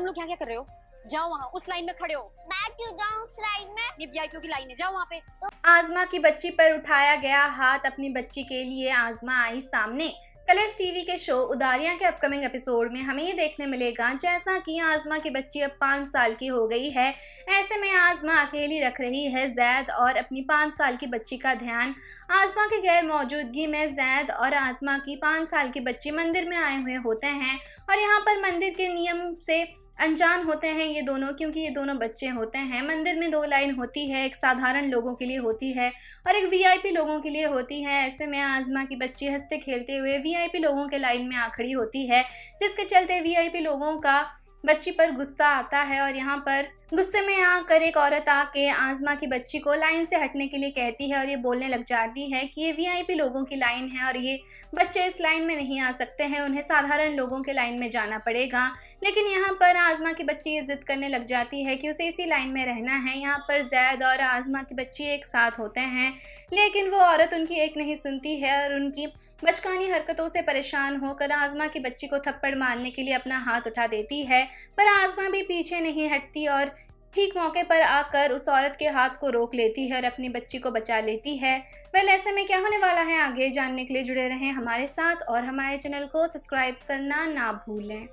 तुम लोग क्या क्या कर रहे हो जाओ वहाँ उस लाइन में खड़े हो मैं क्यों जाऊँ उस लाइन में ये वीआईपी की लाइन है जाओ वहाँ पे तो... आजमा की बच्ची पर उठाया गया हाथ अपनी बच्ची के लिए आजमा आई सामने कलर्स टीवी के शो उदारिया के अपकमिंग एपिसोड में हमें ये देखने मिलेगा जैसा कि आजमा की बच्ची अब पाँच साल की हो गई है ऐसे में आजमा अकेली रख रही है जैद और अपनी पाँच साल की बच्ची का ध्यान आजमा के गैर मौजूदगी में जैद और आजमा की पाँच साल की बच्ची मंदिर में आए हुए होते हैं और यहाँ पर मंदिर के नियम से अनजान होते हैं ये दोनों क्योंकि ये दोनों बच्चे होते हैं मंदिर में दो लाइन होती है एक साधारण लोगों के लिए होती है और एक वीआईपी लोगों के लिए होती है ऐसे में आजमा की बच्ची हंसते खेलते हुए वीआईपी लोगों के लाइन में आखड़ी होती है जिसके चलते वीआईपी लोगों का बच्ची पर गुस्सा आता है और यहाँ पर गुस्से में आकर एक औरत आके आजमा की बच्ची को लाइन से हटने के लिए कहती है और ये बोलने लग जाती है कि ये वीआईपी लोगों की लाइन है और ये बच्चे इस लाइन में नहीं आ सकते हैं उन्हें साधारण लोगों के लाइन में जाना पड़ेगा लेकिन यहाँ पर आजमा की बच्ची ये जिद करने लग जाती है कि उसे इसी लाइन में रहना है यहाँ पर जैद और आजमा की बच्ची एक साथ होते हैं लेकिन वो औरत उनकी एक नहीं सुनती है और उनकी बचकानी हरकतों से परेशान होकर आजमा की बच्ची को थप्पड़ मारने के लिए अपना हाथ उठा देती है पर आजमा भी पीछे नहीं हटती और ठीक मौके पर आकर उस औरत के हाथ को रोक लेती है और अपनी बच्ची को बचा लेती है वेल ऐसे में क्या होने वाला है आगे जानने के लिए जुड़े रहें हमारे साथ और हमारे चैनल को सब्सक्राइब करना ना भूलें